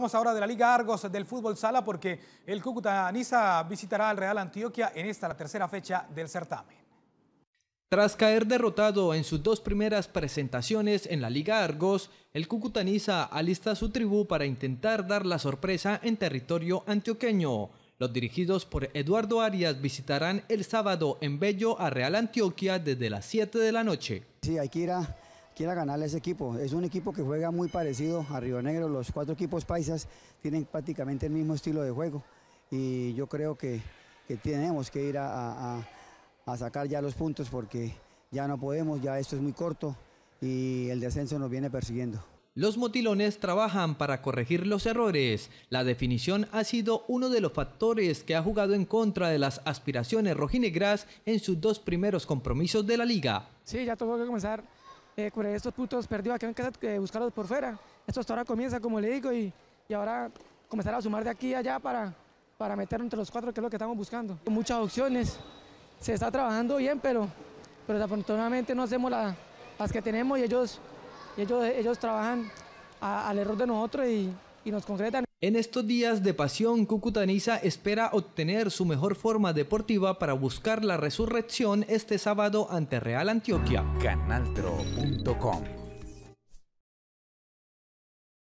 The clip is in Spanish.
Vamos ahora de la Liga Argos del fútbol sala porque el Cúcuta visitará al Real Antioquia en esta la tercera fecha del certamen. Tras caer derrotado en sus dos primeras presentaciones en la Liga Argos, el Cúcuta alista alista su tribu para intentar dar la sorpresa en territorio antioqueño. Los dirigidos por Eduardo Arias visitarán el sábado en Bello a Real Antioquia desde las 7 de la noche. Sí, hay que ir a quiera ganarle ese equipo. Es un equipo que juega muy parecido a Río Negro. Los cuatro equipos paisas tienen prácticamente el mismo estilo de juego. Y yo creo que, tenemos que ir a, sacar ya los puntos porque ya no podemos, ya esto es muy corto y el descenso nos viene persiguiendo. Los motilones trabajan para corregir los errores. La definición ha sido uno de los factores que ha jugado en contra de las aspiraciones rojinegras en sus dos primeros compromisos de la liga. Sí, ya tuvo que comenzar eh, estos puntos perdidos aquí en eh, casa, buscarlos por fuera. Esto hasta ahora comienza, como le digo, y, ahora comenzar a sumar de aquí a allá para, para meter entre los cuatro, que es lo que estamos buscando. Muchas opciones, se está trabajando bien, pero, pero desafortunadamente no hacemos las que tenemos y ellos, ellos, ellos trabajan al error de nosotros y nos concretan. En estos días de pasión, Cucutanisa espera obtener su mejor forma deportiva para buscar la resurrección este sábado ante Real Antioquia. Canaltro.com